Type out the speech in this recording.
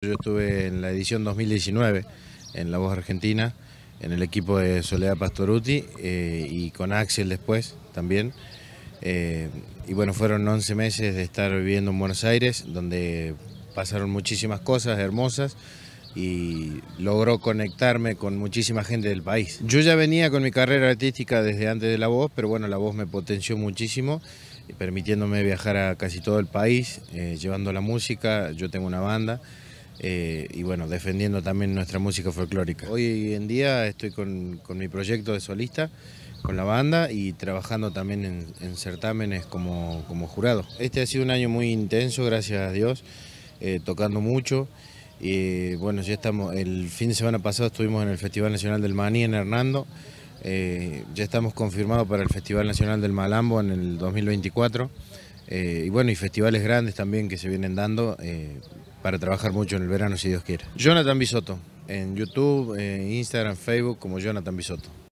Yo estuve en la edición 2019 en La Voz Argentina, en el equipo de Soledad Pastoruti eh, y con Axel después también. Eh, y bueno, fueron 11 meses de estar viviendo en Buenos Aires, donde pasaron muchísimas cosas hermosas y logró conectarme con muchísima gente del país. Yo ya venía con mi carrera artística desde antes de La Voz, pero bueno, La Voz me potenció muchísimo, permitiéndome viajar a casi todo el país, eh, llevando la música, yo tengo una banda. Eh, y bueno, defendiendo también nuestra música folclórica. Hoy en día estoy con, con mi proyecto de solista, con la banda y trabajando también en, certámenes como, como, jurado. Este ha sido un año muy intenso, gracias a Dios, eh, tocando mucho. Y bueno, ya estamos, el fin de semana pasado estuvimos en el Festival Nacional del Maní en Hernando. Eh, ya estamos confirmados para el Festival Nacional del Malambo en el 2024. Eh, y bueno, y festivales grandes también que se vienen dando eh, para trabajar mucho en el verano, si Dios quiere. Jonathan Bisotto, en YouTube, eh, Instagram, Facebook, como Jonathan Bisotto.